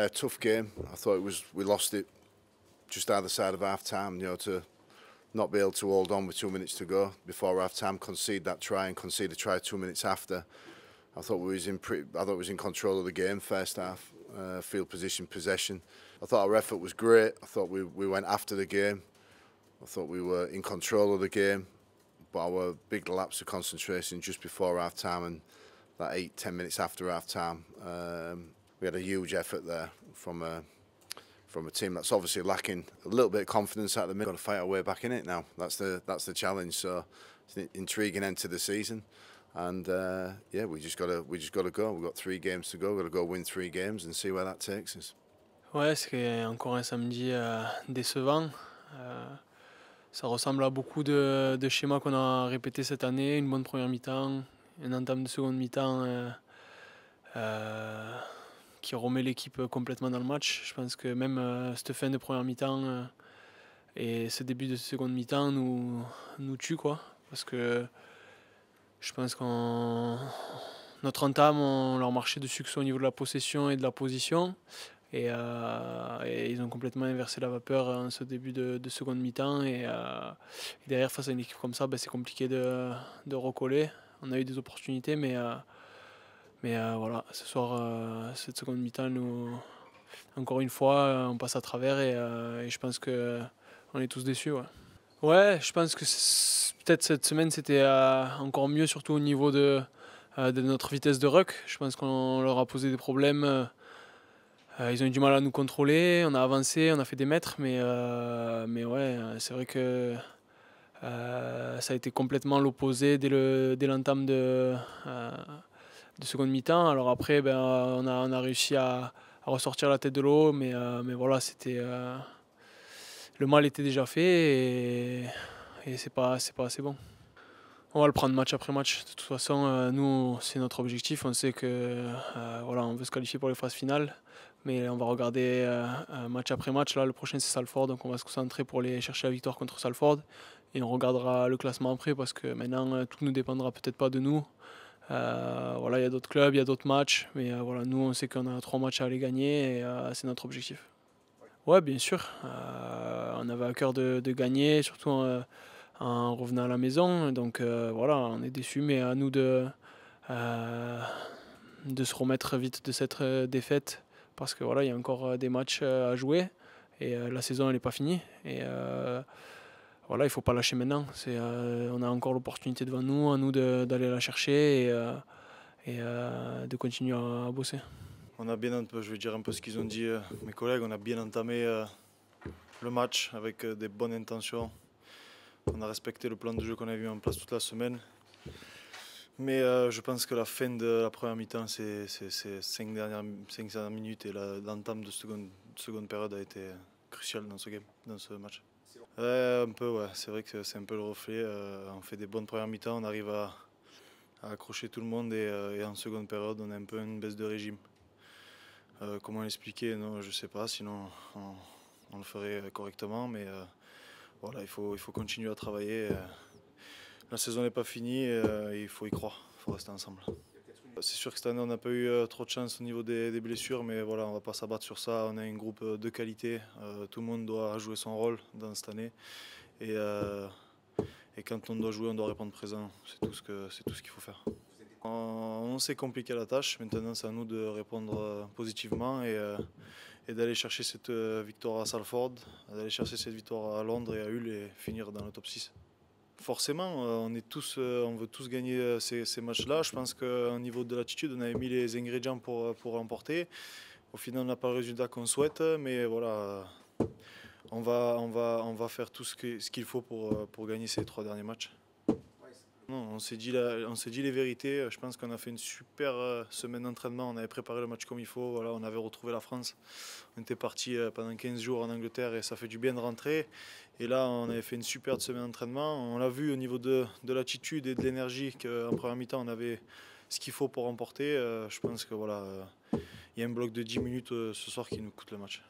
Uh, tough game. I thought it was. We lost it just either side of half time. You know, to not be able to hold on with two minutes to go before half time, concede that try and concede a try two minutes after. I thought we was in pretty, I thought we was in control of the game first half. Uh, field position, possession. I thought our effort was great. I thought we, we went after the game. I thought we were in control of the game, but our big lapse of concentration just before half time and that eight, ten minutes after half time um, we had a huge effort there from a uh, from a team that's obviously lacking a little bit of confidence at the minute. Got to fight our way back in it now. That's the that's the challenge. So it's an intriguing end to the season, and uh, yeah, we just got to we just got to go. We've got three games to go. We've got to go win three games and see where that takes us. Ouais, c'est encore un samedi euh, décevant. Euh, ça ressemble à beaucoup de, de schémas qu'on a répété cette année. Une bonne première mi-temps, une entame de seconde mi-temps. Euh, euh qui remet l'équipe euh, complètement dans le match. Je pense que même euh, cette fin de première mi-temps euh, et ce début de seconde mi-temps nous, nous tue quoi. Parce que je pense qu'on notre entame, on leur marchait dessus succès au niveau de la possession et de la position. Et, ils ont complètement inversé la vapeur en ce début de, seconde mi-temps. Et, derrière, face à une équipe comme ça, ben, c'est compliqué de, de, recoller. On a eu des opportunités, mais mais euh, voilà, ce soir, euh, cette seconde mi-temps, nous, encore une fois, euh, on passe à travers et, je pense que on est tous déçus. Ouais, je pense que peut-être cette semaine, c'était encore mieux, surtout au niveau de, notre vitesse de ruck. Je pense qu'on leur a posé des problèmes. ils ont eu du mal à nous contrôler, on a avancé, on a fait des mètres, mais, mais ouais, c'est vrai que ça a été complètement l'opposé dès l'entame dès de de seconde mi-temps. Alors après, ben, on, a, réussi à, ressortir la tête de l'eau, mais, euh, mais voilà, c'était euh, le mal était déjà fait et, c'est pas c'est pas assez bon. On va le prendre match après match. De toute façon, euh, nous c'est notre objectif. On sait que voilà, on veut se qualifier pour les phases finales, mais on va regarder match après match. Là, le prochain c'est Salford, donc on va se concentrer pour aller chercher la victoire contre Salford et on regardera le classement après parce que maintenant tout ne dépendra peut-être pas de nous. Euh, voilà, il y a d'autres clubs, il y a d'autres matchs, mais euh, voilà, nous on sait qu'on a trois matchs à aller gagner et euh, c'est notre objectif. Ouais, bien sûr. on avait à cœur de, gagner, surtout en, revenant à la maison. Donc voilà, on est déçus, mais à nous de, de se remettre vite de cette défaite parce que voilà, il y a encore des matchs à jouer et la saison elle n'est pas finie voilà, il ne faut pas lâcher maintenant. Euh, on a encore l'opportunité devant nous, à nous d'aller la chercher et, euh, euh, de continuer à, bosser. On a bien, je vais dire un peu ce qu'ils ont dit, mes collègues, on a bien entamé le match avec des bonnes intentions. On a respecté le plan de jeu qu'on a mis en place toute la semaine. Mais je pense que la fin de la première mi-temps, c'est cinq dernières, cinq dernières minutes et l'entame de seconde, seconde période a été cruciale dans ce dans ce match un peu, ouais. C'est vrai que c'est un peu le reflet. Euh, on fait des bonnes premières mi-temps, on arrive à, accrocher tout le monde euh, et, en seconde période, on a un peu une baisse de régime. Euh, comment l'expliquer Non, je sais pas. Sinon, on, le ferait correctement, mais voilà, il faut, continuer à travailler. La saison n'est pas finie, il faut y croire, il faut rester ensemble. Bah, c'est sûr que cette année, on n'a pas eu euh, trop de chance au niveau des, blessures, mais voilà, on ne va pas s'abattre sur ça. On a un groupe euh, de qualité. Euh, tout le monde doit jouer son rôle dans cette année. Et, quand on doit jouer, on doit répondre présent. C'est tout ce qu'il faut faire. On, s'est compliqué la tâche. Maintenant, c'est à nous de répondre positivement et, et d'aller chercher cette victoire à Salford, d'aller chercher cette victoire à Londres et à Hull et finir dans le top 6 forcément, euh, on, est tous, euh, on veut tous gagner euh, ces, matchs-là. Je pense qu'au niveau de l'attitude, on avait mis les ingrédients pour, remporter. Au final, on n'a pas le résultat qu'on souhaite, mais voilà, on va, va, on va faire tout ce qu'il faut pour, pour gagner ces trois derniers matchs on s'est dit, les vérités. Je pense qu'on a fait une super euh, semaine d'entraînement. On avait préparé le match comme il faut. Voilà, on avait retrouvé la France. On était parti euh, pendant 15 jours en Angleterre et ça fait du bien de rentrer. Et là, on avait fait une super semaine d'entraînement. On l'a vu au niveau de, l'attitude et de l'énergie qu'en première mi-temps, on avait ce qu'il faut pour remporter. Euh, je pense que voilà, il y a un bloc de 10 minutes ce soir qui nous coûte le match.